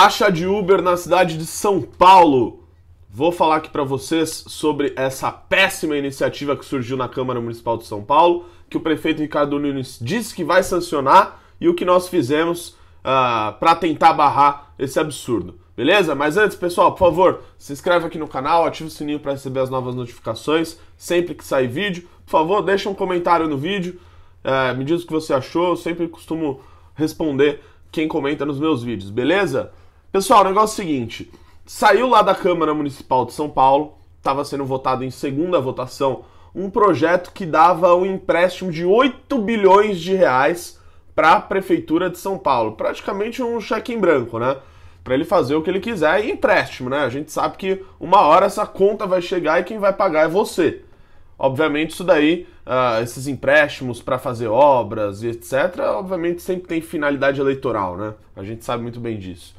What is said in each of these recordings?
Taxa de Uber na cidade de São Paulo. Vou falar aqui para vocês sobre essa péssima iniciativa que surgiu na Câmara Municipal de São Paulo, que o prefeito Ricardo Nunes disse que vai sancionar e o que nós fizemos uh, ah, para tentar barrar esse absurdo. Beleza? Mas antes, pessoal, por favor, se inscreve aqui no canal, ativa o sininho para receber as novas notificações sempre que sair vídeo. Por favor, deixa um comentário no vídeo, uh, me diz o que você achou. Eu sempre costumo responder quem comenta nos meus vídeos, beleza? Pessoal, o negócio é o seguinte: saiu lá da Câmara Municipal de São Paulo, estava sendo votado em segunda votação um projeto que dava um empréstimo de 8 bilhões de reais para a prefeitura de São Paulo, praticamente um cheque em branco, né? Para ele fazer o que ele quiser e empréstimo, né? A gente sabe que uma hora essa conta vai chegar e quem vai pagar é você. Obviamente, isso daí, uh, esses empréstimos para fazer obras e etc., obviamente sempre tem finalidade eleitoral, né? A gente sabe muito bem disso.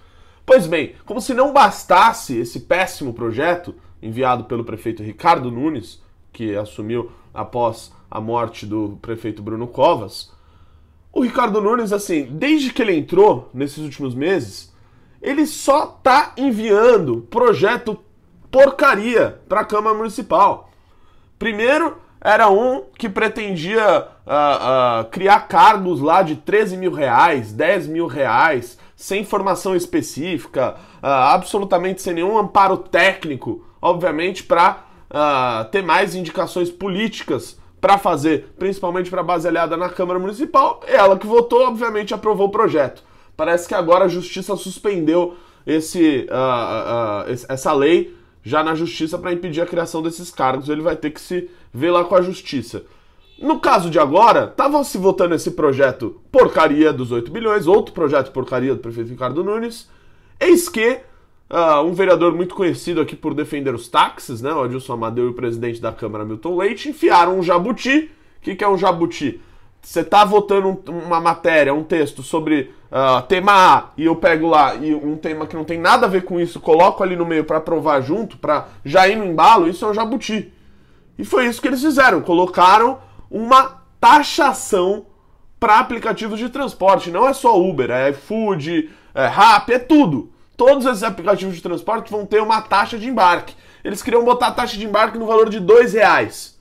Pois bem, como se não bastasse esse péssimo projeto enviado pelo prefeito Ricardo Nunes, que assumiu após a morte do prefeito Bruno Covas, o Ricardo Nunes, assim, desde que ele entrou nesses últimos meses, ele só tá enviando projeto porcaria para a Câmara Municipal. Primeiro, era um que pretendia uh, uh, criar cargos lá de 13 mil reais, 10 mil reais, sem formação específica, uh, absolutamente sem nenhum amparo técnico, obviamente, para uh, ah, ter mais indicações políticas para fazer, principalmente para a base aliada na Câmara Municipal. Ela que votou, obviamente, aprovou o projeto. Parece que agora a Justiça suspendeu esse, uh, essa lei já na Justiça para impedir a criação desses cargos. Ele vai ter que se ver lá com a Justiça. No caso de agora, estava se votando esse projeto porcaria dos 8 bilhões, outro projeto porcaria do prefeito Ricardo Nunes. Eis que uh, um vereador muito conhecido aqui por defender os táxis, né, o Adilson Amadeu e o presidente da Câmara, Milton Leite, enfiaram um jabuti. O que, que é um jabuti? Você está votando um, uma matéria, um texto sobre uh, tema A, e eu pego lá e um tema que não tem nada a ver com isso, coloco ali no meio para aprovar junto, para já ir no embalo, isso é um jabuti. E foi isso que eles fizeram, colocaram uma taxação para aplicativos de transporte. Não é só Uber, é iFood, é Rappi, é tudo. Todos esses aplicativos de transporte vão ter uma taxa de embarque. Eles queriam botar a taxa de embarque no valor de R$ reais.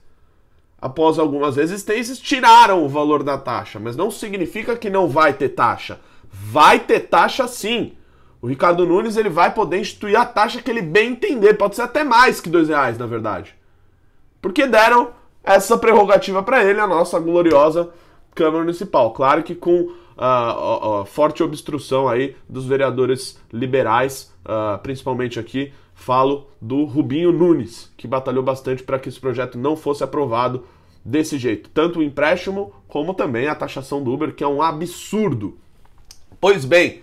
Após algumas resistências, tiraram o valor da taxa, mas não significa que não vai ter taxa. Vai ter taxa sim. O Ricardo Nunes ele vai poder instituir a taxa que ele bem entender, pode ser até mais que R$ reais, na verdade. Porque deram essa prerrogativa para ele, a nossa gloriosa Câmara Municipal. Claro que com a, uh, uh, forte obstrução aí dos vereadores liberais, ah, principalmente aqui, falo do Rubinho Nunes, que batalhou bastante para que esse projeto não fosse aprovado desse jeito. Tanto o empréstimo como também a taxação do Uber, que é um absurdo. Pois bem,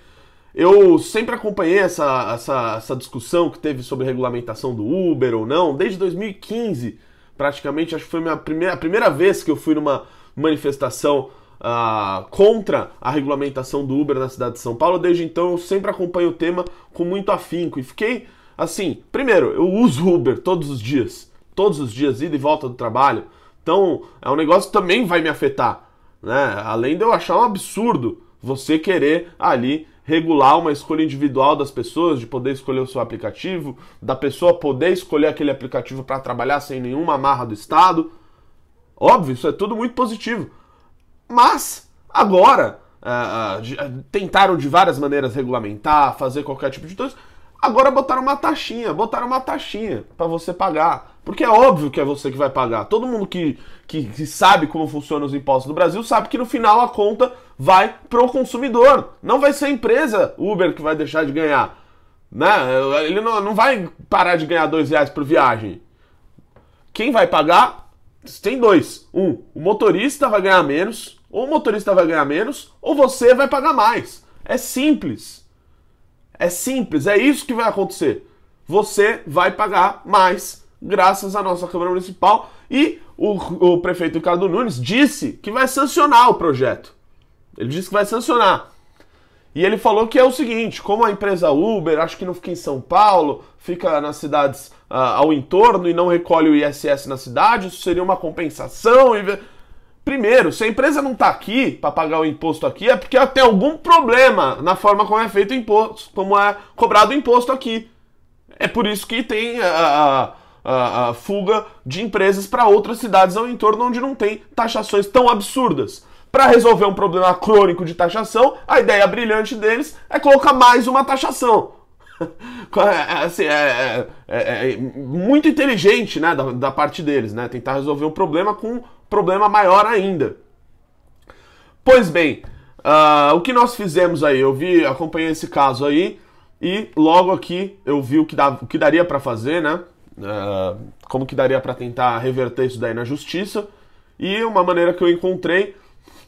eu sempre acompanhei essa, essa, essa discussão que teve sobre regulamentação do Uber ou não, desde 2015 praticamente. Acho que foi minha primeira, a primeira vez que eu fui numa manifestação uh, contra a regulamentação do Uber na cidade de São Paulo. Desde então eu sempre acompanho o tema com muito afinco e fiquei assim. Primeiro, eu uso Uber todos os dias, todos os dias, ida e volta do trabalho. Então é um negócio que também vai me afetar, né? Além de eu achar um absurdo você querer ali regular uma escolha individual das pessoas, de poder escolher o seu aplicativo, da pessoa poder escolher aquele aplicativo para trabalhar sem nenhuma amarra do Estado. Óbvio, isso é tudo muito positivo. Mas, agora, uh, tentaram de várias maneiras regulamentar, fazer qualquer tipo de coisa. Agora botaram uma taxinha, botaram uma taxinha para você pagar. Porque é óbvio que é você que vai pagar. Todo mundo que, que, que sabe como funcionam os impostos no Brasil sabe que no final a conta vai pro consumidor. Não vai ser a empresa Uber que vai deixar de ganhar. Né? Ele não, não vai parar de ganhar dois reais por viagem. Quem vai pagar? Tem dois. Um, o motorista vai ganhar menos, ou o motorista vai ganhar menos, ou você vai pagar mais. É simples. É simples, é isso que vai acontecer. Você vai pagar mais graças à nossa Câmara Municipal. E o, o prefeito Ricardo Nunes disse que vai sancionar o projeto. Ele disse que vai sancionar. E ele falou que é o seguinte: como a empresa Uber, acho que não fica em São Paulo, fica nas cidades uh, ao entorno e não recolhe o ISS na cidade, isso seria uma compensação. E... Primeiro, se a empresa não está aqui para pagar o imposto aqui, é porque ela tem algum problema na forma como é feito o imposto, como é cobrado o imposto aqui. É por isso que tem a. Uh, uh, ah, a, fuga de empresas para outras cidades ao entorno onde não tem taxações tão absurdas. Para resolver um problema crônico de taxação, a ideia brilhante deles é colocar mais uma taxação. É, é, assim, é, é, é, é, muito inteligente né, da, da parte deles, né? Tentar resolver um problema com um problema maior ainda. Pois bem, uh, o que nós fizemos aí? Eu vi, acompanhei esse caso aí e logo aqui eu vi o que, dá, o que daria para fazer, né? Ah, como que daria para tentar reverter isso daí na justiça. E uma maneira que eu encontrei,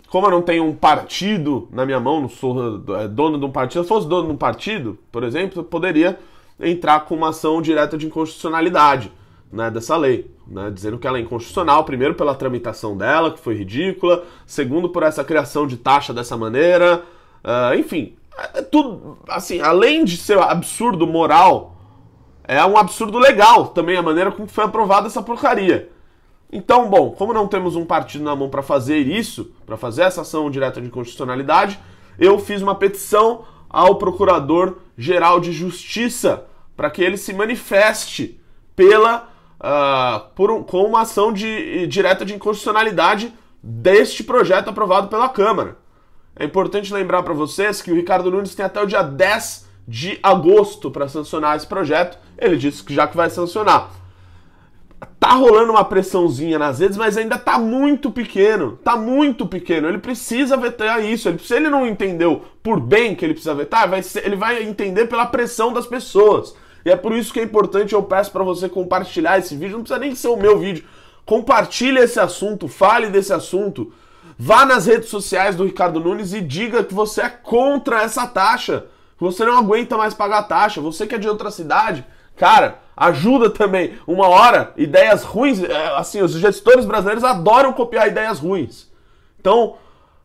como eu não tenho um partido na minha mão, não sou é, dono de um partido, se fosse dono de um partido, por exemplo, eu poderia entrar com uma ação direta de inconstitucionalidade né, dessa lei, né, dizendo que ela é inconstitucional, primeiro pela tramitação dela, que foi ridícula, segundo por essa criação de taxa dessa maneira, uh, enfim, é, é tudo, assim, além de ser absurdo moral, é um absurdo legal também a maneira como foi aprovada essa porcaria. Então, bom, como não temos um partido na mão para fazer isso, para fazer essa ação direta de constitucionalidade, eu fiz uma petição ao Procurador-Geral de Justiça para que ele se manifeste pela uh, por um, com uma ação de, direta de inconstitucionalidade deste projeto aprovado pela Câmara. É importante lembrar para vocês que o Ricardo Nunes tem até o dia 10 de agosto para sancionar esse projeto. Ele disse que já que vai sancionar. Tá rolando uma pressãozinha nas redes, mas ainda tá muito pequeno. Tá muito pequeno. Ele precisa vetar isso. Ele, se ele não entendeu por bem que ele precisa vetar, vai ser, ele vai entender pela pressão das pessoas. E é por isso que é importante, eu peço para você compartilhar esse vídeo. Não precisa nem ser o meu vídeo. Compartilhe esse assunto, fale desse assunto. Vá nas redes sociais do Ricardo Nunes e diga que você é contra essa taxa você não aguenta mais pagar taxa, você que é de outra cidade, cara, ajuda também. Uma hora, ideias ruins, é, assim, os gestores brasileiros adoram copiar ideias ruins. Então,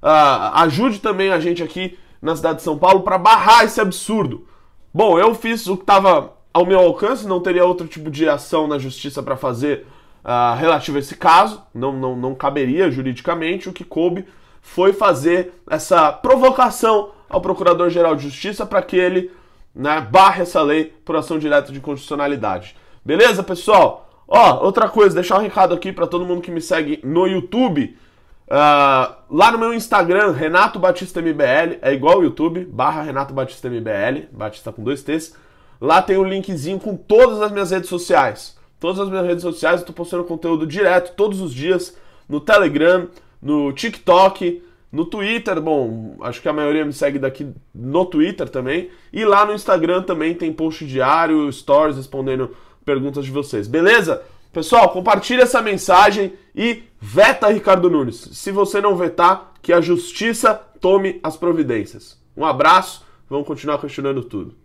uh, ajude também a gente aqui na cidade de São Paulo para barrar esse absurdo. Bom, eu fiz o que estava ao meu alcance, não teria outro tipo de ação na justiça para fazer uh, relativo a esse caso, não, não, não caberia juridicamente. O que coube foi fazer essa provocação ao Procurador-Geral de Justiça para que ele né, barre essa lei por ação direta de constitucionalidade. Beleza, pessoal? Ó, outra coisa, deixar um recado aqui para todo mundo que me segue no YouTube. Uh, lá no meu Instagram, Renato Batista MBL, é igual ao YouTube, barra Renato Batista MBL, Batista com dois T's. Lá tem um linkzinho com todas as minhas redes sociais. Todas as minhas redes sociais, eu tô postando conteúdo direto todos os dias no Telegram, no TikTok, no Twitter, bom, acho que a maioria me segue daqui no Twitter também. E lá no Instagram também tem post diário, stories respondendo perguntas de vocês. Beleza? Pessoal, compartilhe essa mensagem e veta Ricardo Nunes. Se você não vetar, que a justiça tome as providências. Um abraço, vamos continuar questionando tudo.